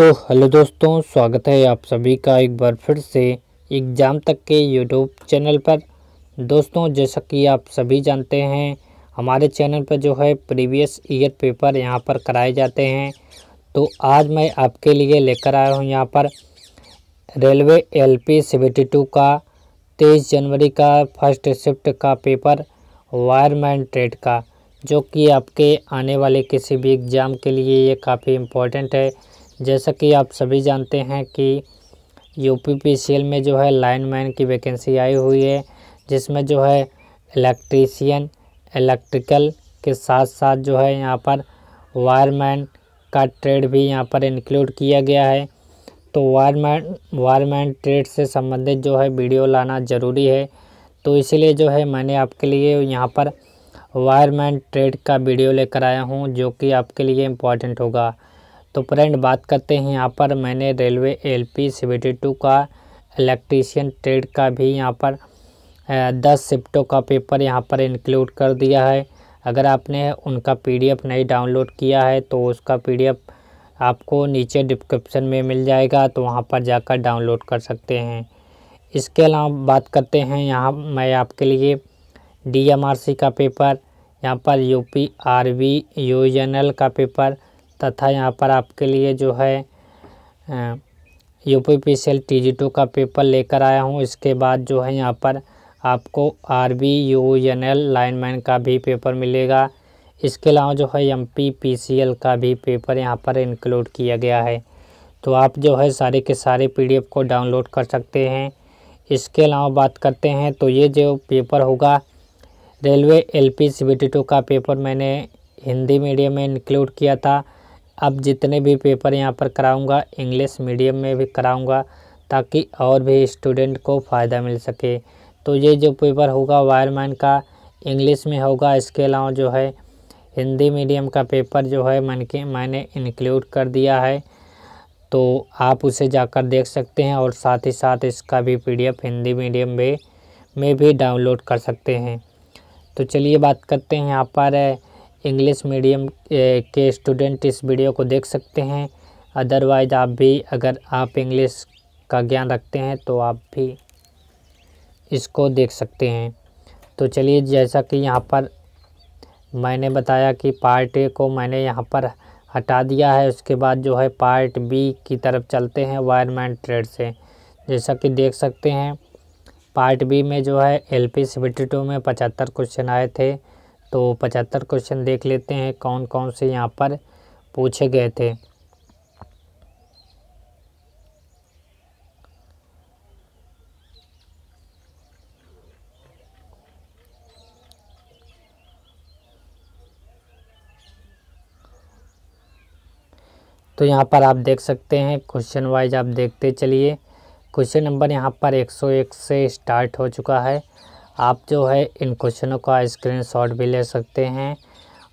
तो हेलो दोस्तों स्वागत है आप सभी का एक बार फिर से एग्ज़ाम तक के यूट्यूब चैनल पर दोस्तों जैसा कि आप सभी जानते हैं हमारे चैनल पर जो है प्रीवियस ईयर पेपर यहां पर कराए जाते हैं तो आज मैं आपके लिए लेकर आया हूं यहां पर railway L P seventy two का तेईस जनवरी का फर्स्ट शिफ्ट का पेपर वायरमैन ट्रेड का जो कि आपके आने वाले किसी भी एग्ज़ाम के लिए ये काफ़ी इम्पोर्टेंट है जैसा कि आप सभी जानते हैं कि यूपीपीसीएल में जो है लाइन मैन की वैकेंसी आई हुई है जिसमें जो है इलेक्ट्रीशियन इलेक्ट्रिकल के साथ साथ जो है यहाँ पर वायरमैन का ट्रेड भी यहाँ पर इंक्लूड किया गया है तो वायरमैन वायरमैन ट्रेड से संबंधित जो है वीडियो लाना ज़रूरी है तो इसलिए जो है मैंने आपके लिए यहाँ पर वायरमैन ट्रेड का वीडियो लेकर आया हूँ जो कि आपके लिए इम्पॉर्टेंट होगा तो फ्रेंड बात करते हैं यहाँ पर मैंने railway L P seventy two का इलेक्ट्रीशियन ट्रेड का भी यहाँ पर दस शिफ्टों का पेपर यहाँ पर इंक्लूड कर दिया है अगर आपने उनका पीडीएफ नहीं डाउनलोड किया है तो उसका पीडीएफ आपको नीचे डिस्क्रिप्शन में मिल जाएगा तो वहाँ पर जाकर डाउनलोड कर सकते हैं इसके अलावा बात करते हैं यहाँ मैं आपके लिए सी का पेपर यहाँ पर यू आरवी योजनल का पेपर तथा यहाँ पर आपके लिए जो है U P P C L T G two का पेपर लेकर आया हूँ इसके बाद जो है यहाँ पर आपको R B U N L lineman का भी पेपर मिलेगा इसके अलावा जो है M P P C L का भी पेपर यहाँ पर इंक्लूड किया गया है तो आप जो है सारे के सारे पी डी एफ़ को डाउनलोड कर सकते हैं इसके अलावा बात करते हैं तो ये जो पेपर होगा railway L P C B T two का पेपर मैंने हिंदी मीडियम में इंक्लूड किया था अब जितने भी पेपर यहाँ पर कराऊँगा इंग्लिश मीडियम में भी कराऊँगा ताकि और भी स्टूडेंट को फ़ायदा मिल सके तो ये जो पेपर होगा वायरमैन का इंग्लिश में होगा इसके अलावा जो है हिंदी मीडियम का पेपर जो है मन के मैंने इंक्लूड कर दिया है तो आप उसे जाकर देख सकते हैं और साथ ही साथ इसका भी पीडीएफ हिंदी मीडियम में में भी डाउनलोड कर सकते हैं तो चलिए बात करते हैं यहाँ पर इंग्लिश मीडियम eh, के स्टूडेंट इस वीडियो को देख सकते हैं अदरवाइज आप भी अगर आप इंग्लिश का ज्ञान रखते हैं तो आप भी इसको देख सकते हैं तो चलिए जैसा कि यहाँ पर मैंने बताया कि पार्ट ए को मैंने यहाँ पर हटा दिया है उसके बाद जो है पार्ट बी की तरफ चलते हैं वायरमैन ट्रेड से जैसा कि देख सकते हैं पार्ट बी में जो है एल पी में पचहत्तर क्वेश्चन आए थे तो पचहत्तर क्वेश्चन देख लेते हैं कौन कौन से यहाँ पर पूछे गए थे तो यहाँ पर आप देख सकते हैं क्वेश्चन वाइज आप देखते चलिए क्वेश्चन नंबर यहाँ पर 101 से स्टार्ट हो चुका है आप जो है इन क्वेश्चनों का स्क्रीनशॉट भी ले सकते हैं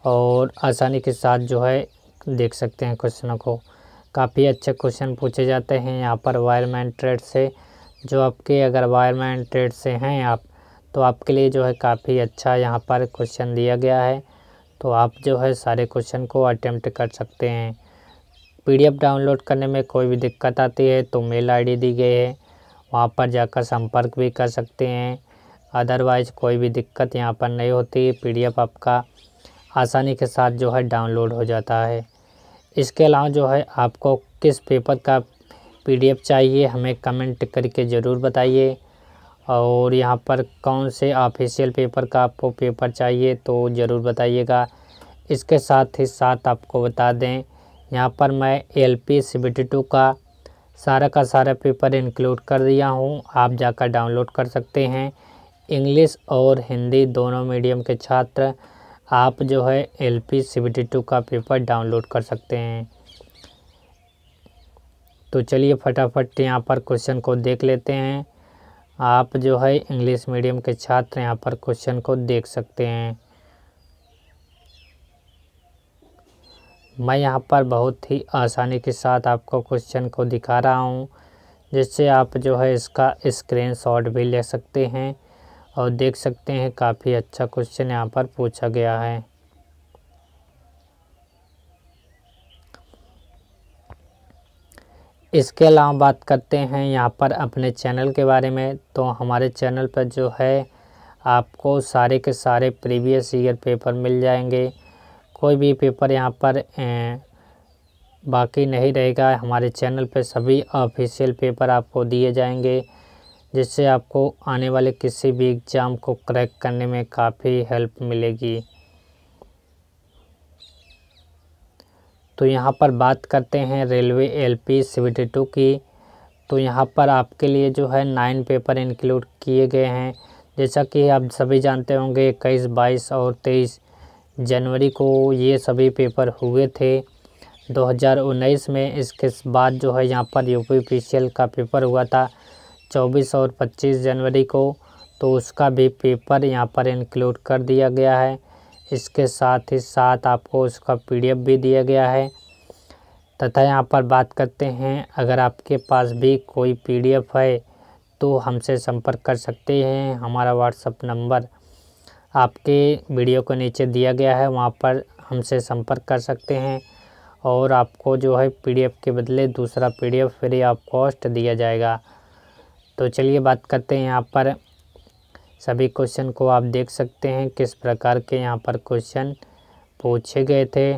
और आसानी के साथ जो है देख सकते हैं क्वेश्चनों को काफ़ी अच्छे क्वेश्चन पूछे जाते हैं यहाँ पर वायरमैन ट्रेड से जो आपके अगर वायरमैन ट्रेड से हैं आप तो आपके लिए जो है काफ़ी अच्छा यहाँ पर क्वेश्चन दिया गया है तो आप जो है सारे क्वेश्चन को अटैम्प्ट कर सकते हैं पीडीएफ डाउनलोड करने में कोई भी दिक्कत आती है तो मेल आईडी दी गई है वहाँ पर जाकर संपर्क भी कर सकते हैं अदरवाइज़ कोई भी दिक्कत यहाँ पर नहीं होती पीडीएफ आपका आसानी के साथ जो है डाउनलोड हो जाता है इसके अलावा जो है आपको किस पेपर का पीडीएफ चाहिए हमें कमेंट करके ज़रूर बताइए और यहाँ पर कौन से ऑफिशियल पेपर का आपको पेपर चाहिए तो ज़रूर बताइएगा इसके साथ ही साथ आपको बता दें यहाँ पर मैं एल पी का सारा का सारा पेपर इंक्लूड कर दिया हूँ आप जाकर डाउनलोड कर सकते हैं इंग्लिश और हिंदी दोनों मीडियम के छात्र आप जो है एल पी का पेपर डाउनलोड कर सकते हैं तो चलिए फटाफट यहाँ पर क्वेश्चन को देख लेते हैं आप जो है इंग्लिश मीडियम के छात्र यहाँ पर क्वेश्चन को देख सकते हैं मैं यहाँ पर बहुत ही आसानी के साथ आपको क्वेश्चन को दिखा रहा हूँ जिससे आप जो है इसका स्क्रीनशॉट शॉट भी ले सकते हैं और देख सकते हैं काफ़ी अच्छा क्वेश्चन यहाँ पर पूछा गया है इसके अलावा बात करते हैं यहाँ पर अपने चैनल के बारे में तो हमारे चैनल पर जो है आपको सारे के सारे प्रीवियस ईयर पेपर मिल जाएंगे कोई भी पेपर यहाँ पर बाकी नहीं रहेगा हमारे चैनल पर सभी ऑफिशियल पेपर आपको दिए जाएंगे जिससे आपको आने वाले किसी भी एग्ज़ाम को क्रैक करने में काफ़ी हेल्प मिलेगी तो यहाँ पर बात करते हैं railway L P seventy two की तो यहाँ पर आपके लिए जो है नाइन पेपर इंक्लूड किए गए हैं जैसा कि आप सभी जानते होंगे इक्कीस बाईस और तेईस जनवरी को ये सभी पेपर हुए थे 2019 में इसके बाद जो है यहाँ पर यूपीपीसीएल का पेपर हुआ था चौबीस और पच्चीस जनवरी को तो उसका भी पेपर यहाँ पर इंक्लूड कर दिया गया है इसके साथ ही साथ आपको उसका पीडीएफ भी दिया गया है तथा यहाँ पर बात करते हैं अगर आपके पास भी कोई पीडीएफ है तो हमसे संपर्क कर सकते हैं हमारा व्हाट्सअप नंबर आपके वीडियो को नीचे दिया गया है वहाँ पर हमसे संपर्क कर सकते हैं और आपको जो है पीडीएफ के बदले दूसरा पीडीएफ फ्री ऑफ कॉस्ट दिया जाएगा तो चलिए बात करते हैं यहाँ पर सभी क्वेश्चन को आप देख सकते हैं किस प्रकार के यहाँ पर क्वेश्चन पूछे गए थे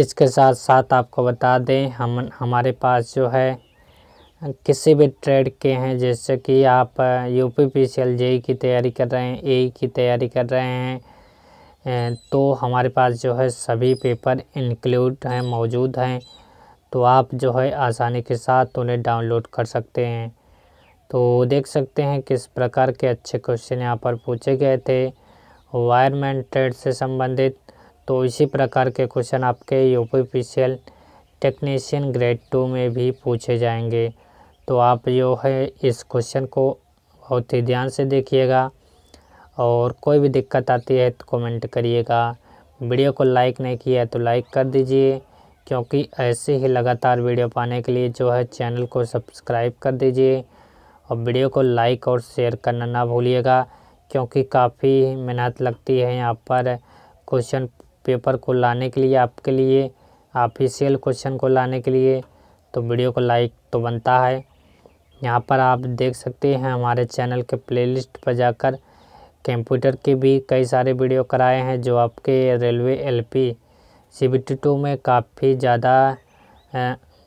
इसके साथ साथ आपको बता दें हम हमारे पास जो है किसी भी ट्रेड के हैं जैसे कि आप यूपी पी सी एल की तैयारी कर रहे हैं ए e की तैयारी कर रहे हैं तो हमारे पास जो है सभी पेपर इंक्लूड हैं मौजूद हैं तो आप जो है आसानी के साथ उन्हें डाउनलोड कर सकते हैं तो देख सकते हैं किस प्रकार के अच्छे क्वेश्चन यहाँ पर पूछे गए थे वायरमैन ट्रेड से संबंधित तो इसी प्रकार के क्वेश्चन आपके यूपीपीसीएल टेक्नीशियन ग्रेड टू में भी पूछे जाएंगे तो आप जो है इस क्वेश्चन को बहुत ही ध्यान से देखिएगा और कोई भी दिक्कत आती है तो कमेंट करिएगा वीडियो को लाइक नहीं किया है तो लाइक कर दीजिए क्योंकि ऐसे ही लगातार वीडियो पाने के लिए जो है चैनल को सब्सक्राइब कर दीजिए और वीडियो को लाइक और शेयर करना ना भूलिएगा क्योंकि काफ़ी मेहनत लगती है यहाँ पर क्वेश्चन पेपर को लाने के लिए आपके लिए ऑफिशियल क्वेश्चन को लाने के लिए तो वीडियो को लाइक तो बनता है यहाँ पर आप देख सकते हैं हमारे चैनल के प्लेलिस्ट पर जाकर कंप्यूटर के भी कई सारे वीडियो कराए हैं जो आपके रेलवे एलपी टी टू में काफ़ी ज़्यादा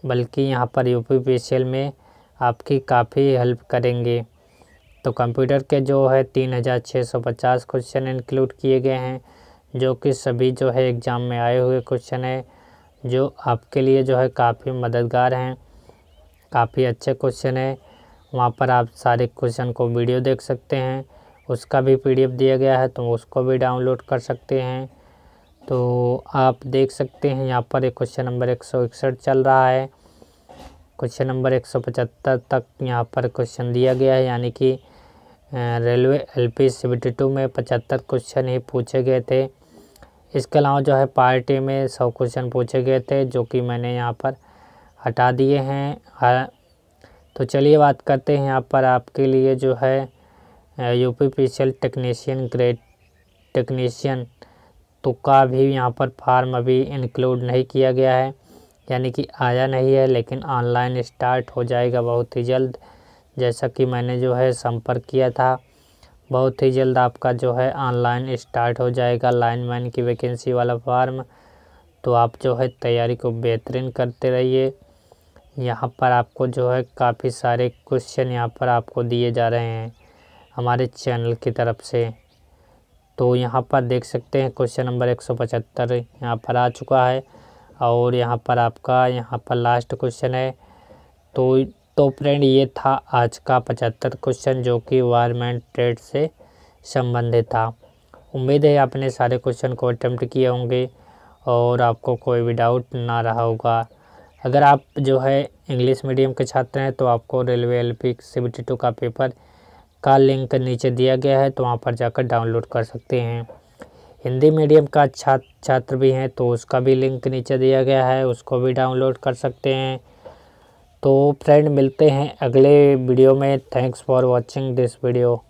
बल्कि यहाँ पर यूपी एल में आपकी काफ़ी हेल्प करेंगे तो कंप्यूटर के जो है तीन हज़ार छः सौ पचास क्वेश्चन इंक्लूड किए गए हैं जो कि सभी जो है एग्ज़ाम में आए हुए क्वेश्चन है जो आपके लिए जो है काफ़ी मददगार हैं काफ़ी अच्छे क्वेश्चन है वहाँ पर आप सारे क्वेश्चन को वीडियो देख सकते हैं उसका भी पीडीएफ दिया गया है तो उसको भी डाउनलोड कर सकते हैं तो आप देख सकते हैं यहाँ पर एक क्वेश्चन नंबर एक सौ इकसठ चल रहा है क्वेश्चन नंबर एक सौ पचहत्तर तक यहाँ पर क्वेश्चन दिया गया है यानी कि railway L P seventy two में पचहत्तर क्वेश्चन ही पूछे गए थे इसके अलावा जो है पार्टी में सौ क्वेश्चन पूछे गए थे जो कि मैंने यहाँ पर हटा दिए हैं तो चलिए बात करते हैं यहाँ पर आपके लिए जो है UP PCL technician grade technician तो का भी यहाँ पर फार्म अभी इंक्लूड नहीं किया गया है यानी कि आया नहीं है लेकिन ऑनलाइन स्टार्ट हो जाएगा बहुत ही जल्द जैसा कि मैंने जो है संपर्क किया था बहुत ही जल्द आपका जो है ऑनलाइन स्टार्ट हो जाएगा लाइनमैन की वैकेंसी वाला फार्म तो आप जो है तैयारी को बेहतरीन करते रहिए यहाँ पर आपको जो है काफ़ी सारे क्वेश्चन यहाँ पर आपको दिए जा रहे हैं हमारे चैनल की तरफ से तो यहाँ पर देख सकते हैं क्वेश्चन नंबर एक सौ पचहत्तर यहाँ पर आ चुका है और यहाँ पर आपका यहाँ पर लास्ट क्वेश्चन है तो तो फ्रेंड ये था आज का पचहत्तर क्वेश्चन जो कि वायरमेंट ट्रेड से संबंधित था उम्मीद है आपने सारे क्वेश्चन को अटैम्प्ट किए होंगे और आपको कोई भी डाउट ना रहा होगा अगर आप जो है इंग्लिश मीडियम के छात्र हैं तो आपको रेलवे एल पी का पेपर का लिंक नीचे दिया गया है तो वहाँ पर जाकर डाउनलोड कर सकते हैं हिंदी मीडियम का छात्र छात्र भी हैं तो उसका भी लिंक नीचे दिया गया है उसको भी डाउनलोड कर सकते हैं तो फ्रेंड मिलते हैं अगले वीडियो में thanks for watching this video